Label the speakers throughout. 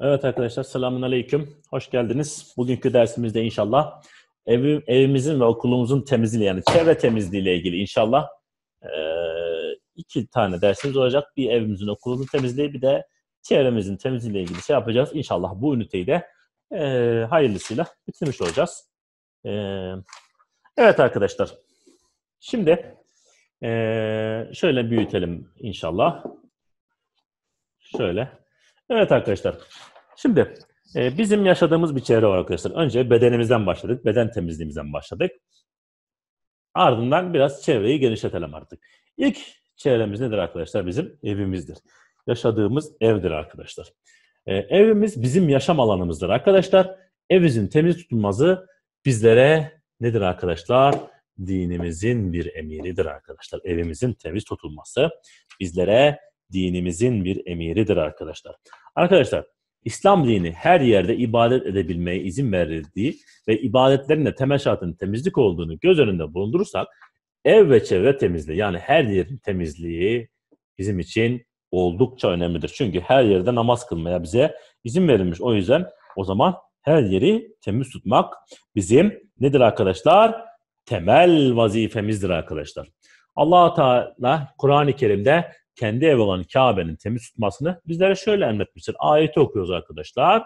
Speaker 1: Evet arkadaşlar selamun aleyküm. Hoş geldiniz. Bugünkü dersimizde inşallah ev, evimizin ve okulumuzun temizliği yani çevre temizliği ile ilgili inşallah e, iki tane dersimiz olacak. Bir evimizin okulumuzun temizliği bir de çevremizin temizliği ile ilgili şey yapacağız. İnşallah bu üniteyi de e, hayırlısıyla bitirmiş olacağız. E, evet arkadaşlar. Şimdi e, şöyle büyütelim inşallah. Şöyle. Evet arkadaşlar. Şimdi e, bizim yaşadığımız bir çevre var arkadaşlar. Önce bedenimizden başladık. Beden temizliğimizden başladık. Ardından biraz çevreyi genişletelim artık. İlk çevremiz nedir arkadaşlar? Bizim evimizdir. Yaşadığımız evdir arkadaşlar. E, evimiz bizim yaşam alanımızdır arkadaşlar. Evimizin temiz tutulması bizlere nedir arkadaşlar? Dinimizin bir emiridir arkadaşlar. Evimizin temiz tutulması bizlere dinimizin bir emiridir arkadaşlar. Arkadaşlar İslam dini her yerde ibadet edebilmeye izin verildiği ve ibadetlerin de temel şartının temizlik olduğunu göz önünde bulundurursak ev ve çevre temizliği yani her yerin temizliği bizim için oldukça önemlidir. Çünkü her yerde namaz kılmaya bize izin verilmiş. O yüzden o zaman her yeri temiz tutmak bizim nedir arkadaşlar? Temel vazifemizdir arkadaşlar. allah Teala Kur'an-ı Kerim'de kendi ev olan Kabe'nin temiz tutmasını bizlere şöyle emretmiştir. Ayeti okuyoruz arkadaşlar.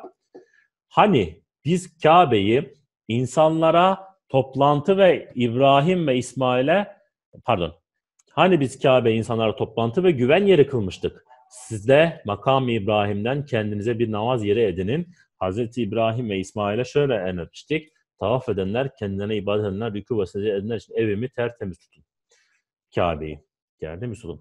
Speaker 1: Hani biz Kabe'yi insanlara toplantı ve İbrahim ve İsmail'e pardon hani biz Kabe insanlara toplantı ve güven yeri kılmıştık. Siz de makam İbrahim'den kendinize bir namaz yeri edinin. Hazreti İbrahim ve İsmail'e şöyle emretmiştik. Tavaf edenler, kendilerine ibadet edenler, rükû ve edenler için evimi tertemiz tutun. Kabe'yi. Yerde mi tutun?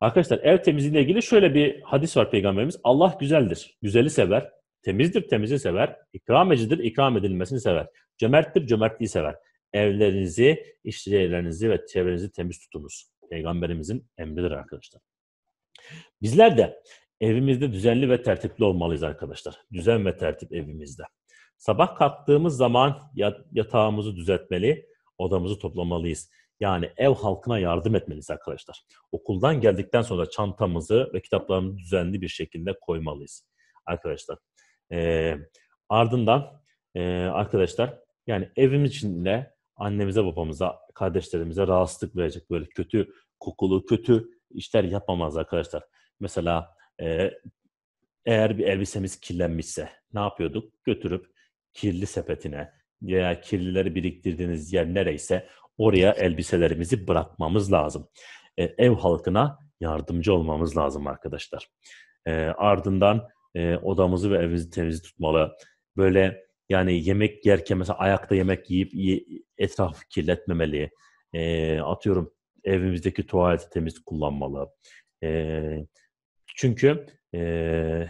Speaker 1: Arkadaşlar ev temizliğiyle ilgili şöyle bir hadis var peygamberimiz. Allah güzeldir, güzeli sever. Temizdir, temizi sever. İkramecidir, ikram edilmesini sever. Cömerttir, cömertliği sever. Evlerinizi, iş ve çevrenizi temiz tutunuz. Peygamberimizin emridir arkadaşlar. Bizler de evimizde düzenli ve tertipli olmalıyız arkadaşlar. Düzen ve tertip evimizde. Sabah kalktığımız zaman yatağımızı düzeltmeli, odamızı toplamalıyız. Yani ev halkına yardım etmeliyiz arkadaşlar. Okuldan geldikten sonra çantamızı ve kitaplarımızı düzenli bir şekilde koymalıyız arkadaşlar. E, ardından e, arkadaşlar yani evimiz içinde annemize babamıza kardeşlerimize rahatsızlık verecek böyle kötü kokulu kötü işler yapmamaz arkadaşlar. Mesela e, eğer bir elbisemiz kirlenmişse ne yapıyorduk? Götürüp kirli sepetine veya kirlileri biriktirdiğiniz yer nereyse oraya elbiselerimizi bırakmamız lazım. E, ev halkına yardımcı olmamız lazım arkadaşlar. E, ardından e, odamızı ve evimizi temiz tutmalı. Böyle yani yemek yerken mesela ayakta yemek yiyip etrafı kirletmemeli. E, atıyorum evimizdeki tuvaleti temiz kullanmalı. E, çünkü e,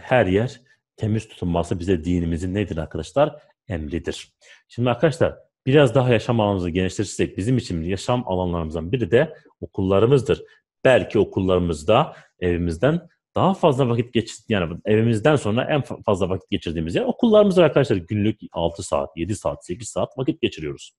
Speaker 1: her yer temiz tutunması bize dinimizin nedir arkadaşlar? Emridir. Şimdi arkadaşlar biraz daha yaşam alanımızı genişletirsek bizim için yaşam alanlarımızdan biri de okullarımızdır. Belki okullarımızda evimizden daha fazla vakit geçir yani evimizden sonra en fazla vakit geçirdiğimiz yer okullarımızdır arkadaşlar günlük 6 saat, 7 saat, 8 saat vakit geçiriyoruz.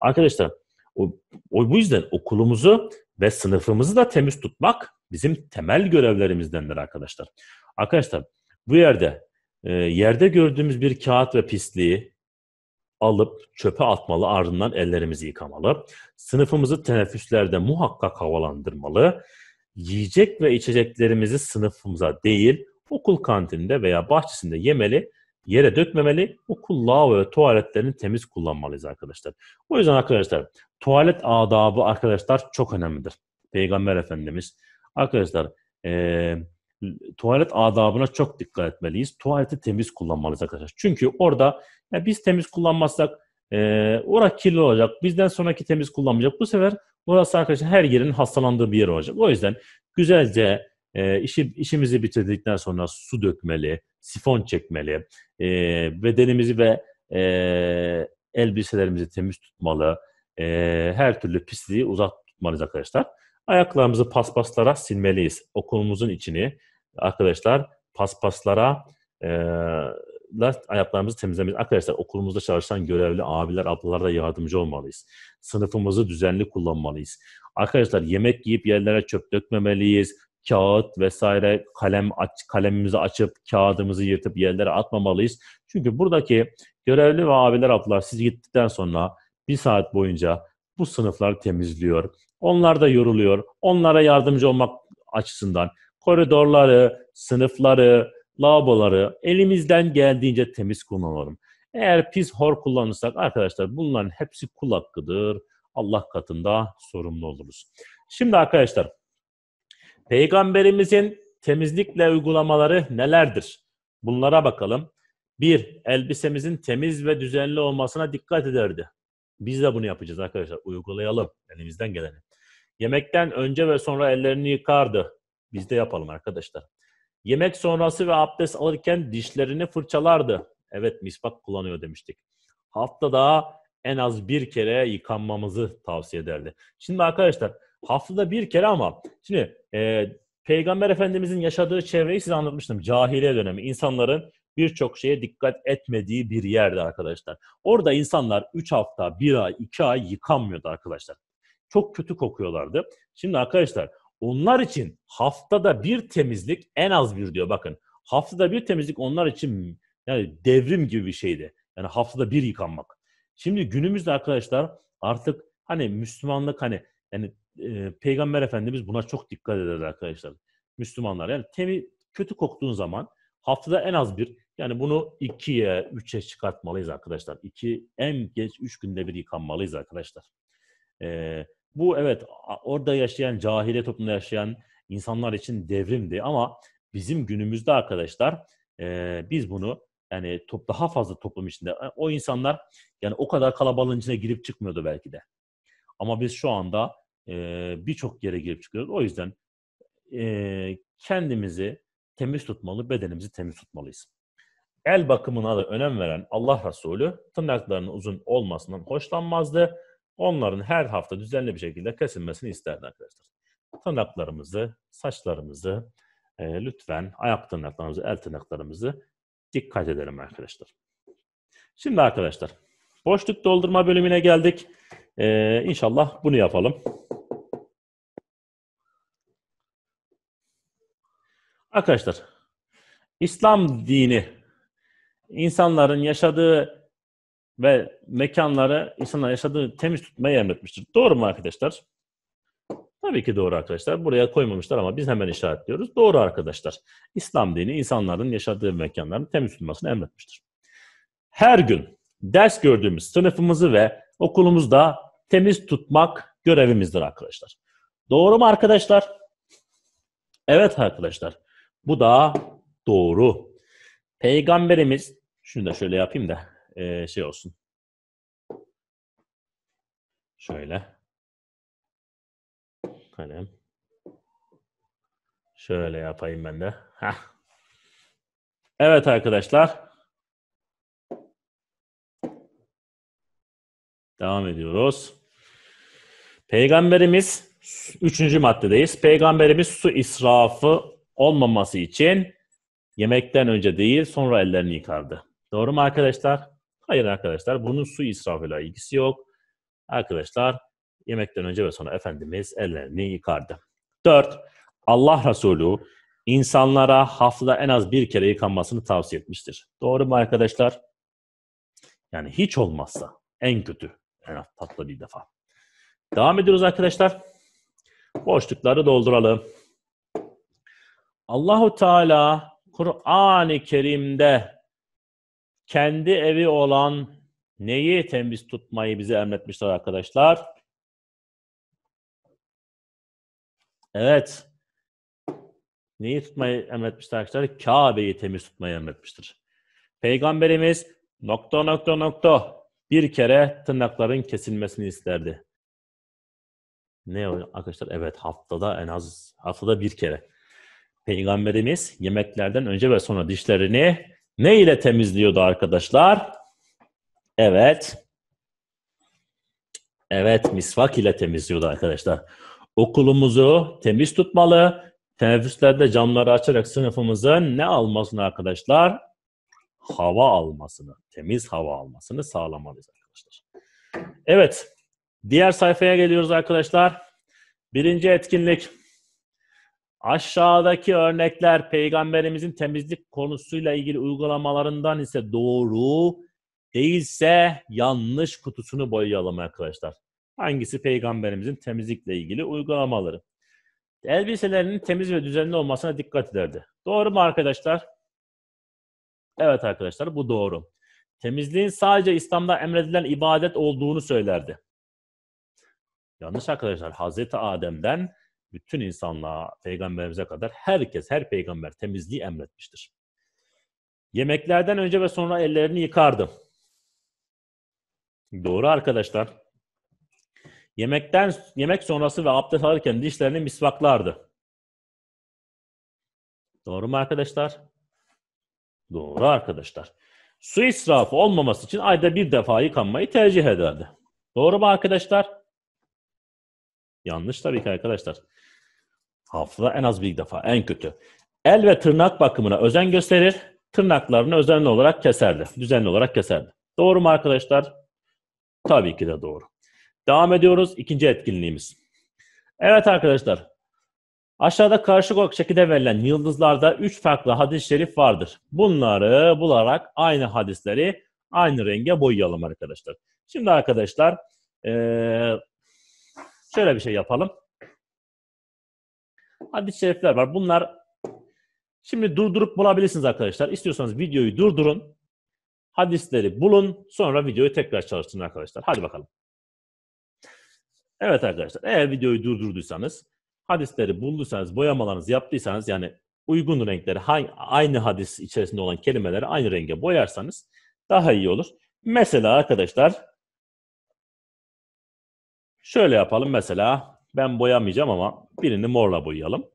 Speaker 1: Arkadaşlar o, o bu yüzden okulumuzu ve sınıfımızı da temiz tutmak bizim temel görevlerimizdendir arkadaşlar. Arkadaşlar bu yerde e, yerde gördüğümüz bir kağıt ve pisliği alıp çöpe atmalı, ardından ellerimizi yıkamalı. Sınıfımızı teneffüslerde muhakkak havalandırmalı. Yiyecek ve içeceklerimizi sınıfımıza değil, okul kantininde veya bahçesinde yemeli, yere dökmemeli. Okul lavabo ve tuvaletlerini temiz kullanmalıyız arkadaşlar. O yüzden arkadaşlar tuvalet adabı arkadaşlar çok önemlidir. Peygamber Efendimiz arkadaşlar ee, tuvalet adabına çok dikkat etmeliyiz. Tuvaleti temiz kullanmalıyız arkadaşlar. Çünkü orada ya biz temiz kullanmazsak e, orası kirli olacak. Bizden sonraki temiz kullanmayacak. Bu sefer orası arkadaşlar her yerin hastalandığı bir yer olacak. O yüzden güzelce e, işi, işimizi bitirdikten sonra su dökmeli, sifon çekmeli, e, bedenimizi ve e, elbiselerimizi temiz tutmalı, e, her türlü pisliği uzak tutmalıyız arkadaşlar. Ayaklarımızı paspaslara silmeliyiz. Okulumuzun içini, arkadaşlar paspaslara e, ayaklarımızı temizlemeyiz. Arkadaşlar okulumuzda çalışan görevli abiler, da yardımcı olmalıyız. Sınıfımızı düzenli kullanmalıyız. Arkadaşlar yemek yiyip yerlere çöp dökmemeliyiz. Kağıt vesaire kalem aç, kalemimizi açıp kağıdımızı yırtıp yerlere atmamalıyız. Çünkü buradaki görevli ve abiler ablalar siz gittikten sonra bir saat boyunca bu sınıflar temizliyor. Onlar da yoruluyor. Onlara yardımcı olmak açısından koridorları, sınıfları, lavaboları elimizden geldiğince temiz kullanalım. Eğer pis hor kullanırsak arkadaşlar bunların hepsi kul hakkıdır. Allah katında sorumlu oluruz. Şimdi arkadaşlar peygamberimizin temizlikle uygulamaları nelerdir? Bunlara bakalım. Bir, elbisemizin temiz ve düzenli olmasına dikkat ederdi. Biz de bunu yapacağız arkadaşlar. Uygulayalım elimizden geleni. Yemekten önce ve sonra ellerini yıkardı. Biz de yapalım arkadaşlar. Yemek sonrası ve abdest alırken dişlerini fırçalardı. Evet misvak kullanıyor demiştik. Haftada en az bir kere yıkanmamızı tavsiye ederdi. Şimdi arkadaşlar haftada bir kere ama şimdi e, Peygamber Efendimizin yaşadığı çevreyi size anlatmıştım. Cahiliye dönemi. insanların birçok şeye dikkat etmediği bir yerdi arkadaşlar. Orada insanlar 3 hafta, 1 ay, 2 ay yıkanmıyordu arkadaşlar. Çok kötü kokuyorlardı. Şimdi arkadaşlar onlar için haftada bir temizlik en az bir diyor bakın. Haftada bir temizlik onlar için yani devrim gibi bir şeydi. Yani haftada bir yıkanmak. Şimdi günümüzde arkadaşlar artık hani Müslümanlık hani yani e, Peygamber Efendimiz buna çok dikkat eder arkadaşlar. Müslümanlar yani temi kötü koktuğun zaman haftada en az bir yani bunu ikiye, üçe çıkartmalıyız arkadaşlar. İki, en geç üç günde bir yıkanmalıyız arkadaşlar. Ee, bu evet orada yaşayan, cahiliye toplumda yaşayan insanlar için devrimdi ama bizim günümüzde arkadaşlar e, biz bunu yani top, daha fazla toplum içinde e, o insanlar yani o kadar kalabalığın içine girip çıkmıyordu belki de. Ama biz şu anda e, birçok yere girip çıkıyoruz. O yüzden e, kendimizi temiz tutmalı, bedenimizi temiz tutmalıyız. El bakımına da önem veren Allah Resulü tırnaklarının uzun olmasından hoşlanmazdı. Onların her hafta düzenli bir şekilde kesilmesini isterdi arkadaşlar. Tırnaklarımızı, saçlarımızı, e, lütfen ayak tırnaklarımızı, el tırnaklarımızı dikkat edelim arkadaşlar. Şimdi arkadaşlar boşluk doldurma bölümüne geldik. E, inşallah bunu yapalım. Arkadaşlar İslam dini insanların yaşadığı ve mekanları insanlar yaşadığı temiz tutmaya emretmiştir. Doğru mu arkadaşlar? Tabii ki doğru arkadaşlar. Buraya koymamışlar ama biz hemen işaretliyoruz. Doğru arkadaşlar. İslam dini insanların yaşadığı mekanların temiz tutulmasını emretmiştir. Her gün ders gördüğümüz sınıfımızı ve okulumuzda temiz tutmak görevimizdir arkadaşlar. Doğru mu arkadaşlar? Evet arkadaşlar. Bu da doğru. Peygamberimiz, şunu da şöyle yapayım da e, şey olsun. Şöyle. Kalem. Şöyle yapayım ben de. Heh. Evet arkadaşlar. Devam ediyoruz. Peygamberimiz üçüncü maddedeyiz. Peygamberimiz su israfı olmaması için yemekten önce değil sonra ellerini yıkardı. Doğru mu arkadaşlar? Hayır arkadaşlar bunun su israfıyla ilgisi yok. Arkadaşlar yemekten önce ve sonra Efendimiz ellerini yıkardı. 4. Allah Resulü insanlara haftada en az bir kere yıkanmasını tavsiye etmiştir. Doğru mu arkadaşlar? Yani hiç olmazsa en kötü en az tatlı bir defa. Devam ediyoruz arkadaşlar. Boşlukları dolduralım. Allahu Teala Kur'an-ı Kerim'de kendi evi olan neyi temiz tutmayı bize emretmişler arkadaşlar? Evet. Neyi tutmayı emretmiştir arkadaşlar? Kabe'yi temiz tutmayı emretmiştir. Peygamberimiz nokta nokta nokta bir kere tırnakların kesilmesini isterdi. Ne o arkadaşlar? Evet haftada en az haftada bir kere. Peygamberimiz yemeklerden önce ve sonra dişlerini ne ile temizliyordu arkadaşlar? Evet. Evet, misvak ile temizliyordu arkadaşlar. Okulumuzu temiz tutmalı. Teneffüslerde camları açarak sınıfımızın ne almasını arkadaşlar? Hava almasını, temiz hava almasını sağlamalıyız arkadaşlar. Evet, diğer sayfaya geliyoruz arkadaşlar. Birinci etkinlik Aşağıdaki örnekler peygamberimizin temizlik konusuyla ilgili uygulamalarından ise doğru değilse yanlış kutusunu boyayalım arkadaşlar. Hangisi peygamberimizin temizlikle ilgili uygulamaları? Elbiselerinin temiz ve düzenli olmasına dikkat ederdi. Doğru mu arkadaşlar? Evet arkadaşlar bu doğru. Temizliğin sadece İslam'da emredilen ibadet olduğunu söylerdi. Yanlış arkadaşlar. Hazreti Adem'den bütün insanlığa, peygamberimize kadar herkes, her peygamber temizliği emretmiştir. Yemeklerden önce ve sonra ellerini yıkardım. Doğru arkadaşlar. Yemekten yemek sonrası ve abdest alırken dişlerini misvaklardı. Doğru mu arkadaşlar? Doğru arkadaşlar. Su israfı olmaması için ayda bir defa yıkanmayı tercih ederdi. Doğru mu arkadaşlar? Yanlış tabii ki arkadaşlar. Haftada en az bir defa, en kötü. El ve tırnak bakımına özen gösterir, tırnaklarını özenli olarak keserdi. Düzenli olarak keserdi. Doğru mu arkadaşlar? Tabii ki de doğru. Devam ediyoruz ikinci etkinliğimiz. Evet arkadaşlar. Aşağıda karşı şekilde verilen yıldızlarda üç farklı hadis-i şerif vardır. Bunları bularak aynı hadisleri aynı renge boyayalım arkadaşlar. Şimdi arkadaşlar ee, Şöyle bir şey yapalım. Hadis-i şerifler var. Bunlar şimdi durdurup bulabilirsiniz arkadaşlar. İstiyorsanız videoyu durdurun. Hadisleri bulun. Sonra videoyu tekrar çalıştırın arkadaşlar. Hadi bakalım. Evet arkadaşlar. Eğer videoyu durdurduysanız, hadisleri bulduysanız, boyamalarınızı yaptıysanız yani uygun renkleri aynı hadis içerisinde olan kelimeleri aynı renge boyarsanız daha iyi olur. Mesela arkadaşlar Şöyle yapalım mesela. Ben boyamayacağım ama birini morla boyayalım.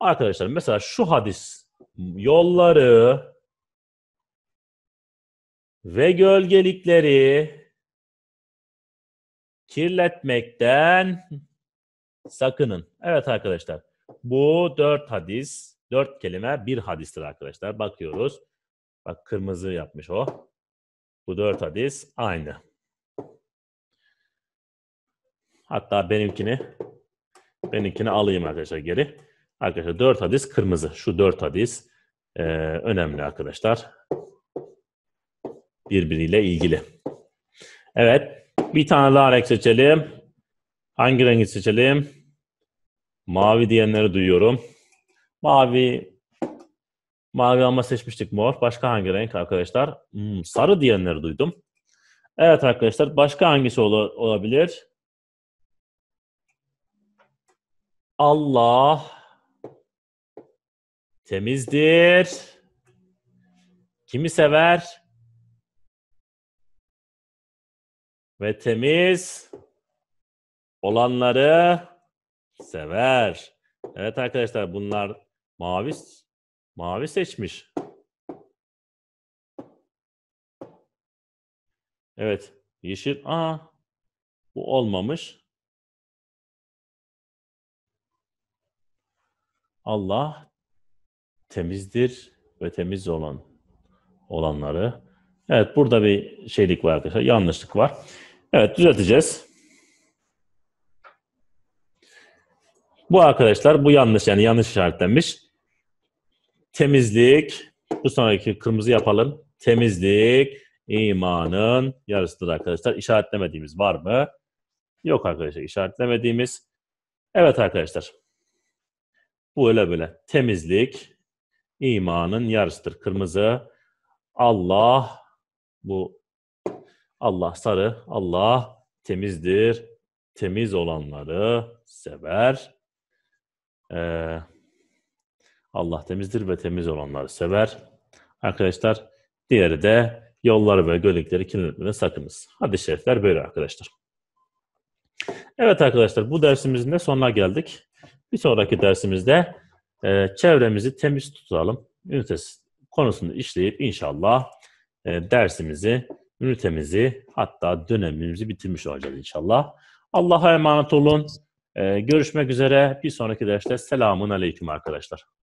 Speaker 1: Arkadaşlar mesela şu hadis yolları ve gölgelikleri kirletmekten sakının. Evet arkadaşlar. Bu dört hadis, dört kelime bir hadistir arkadaşlar. Bakıyoruz. Bak kırmızı yapmış o. Bu dört hadis aynı. Hatta benimkini benimkini alayım arkadaşlar geri. Arkadaşlar 4 hadis kırmızı. Şu 4 hadis e, önemli arkadaşlar. Birbiriyle ilgili. Evet. Bir tane daha renk seçelim. Hangi rengi seçelim? Mavi diyenleri duyuyorum. Mavi mavi ama seçmiştik mor. Başka hangi renk arkadaşlar? Hmm, sarı diyenleri duydum. Evet arkadaşlar başka hangisi olabilir? Allah temizdir. Kimi sever? Ve temiz olanları sever. Evet arkadaşlar bunlar mavi mavi seçmiş. Evet. Yeşil. Aa. Bu olmamış. Allah temizdir ve temiz olan olanları. Evet burada bir şeylik var arkadaşlar. Yanlışlık var. Evet düzelteceğiz. Bu arkadaşlar bu yanlış yani yanlış işaretlenmiş. Temizlik. Bu sonraki kırmızı yapalım. Temizlik imanın yarısıdır arkadaşlar. İşaretlemediğimiz var mı? Yok arkadaşlar işaretlemediğimiz. Evet arkadaşlar bu öyle böyle. Temizlik imanın yarısıdır. Kırmızı Allah bu Allah sarı Allah temizdir. Temiz olanları sever. Ee, Allah temizdir ve temiz olanları sever. Arkadaşlar diğeri de yolları ve gölükleri kirletmeden sakınız. hadis şerifler böyle arkadaşlar. Evet arkadaşlar bu dersimizin de sonuna geldik. Bir sonraki dersimizde e, çevremizi temiz tutalım ünitesi konusunu işleyip inşallah e, dersimizi, ünitemizi hatta dönemimizi bitirmiş olacağız inşallah. Allah'a emanet olun. E, görüşmek üzere. Bir sonraki derste selamun aleyküm arkadaşlar.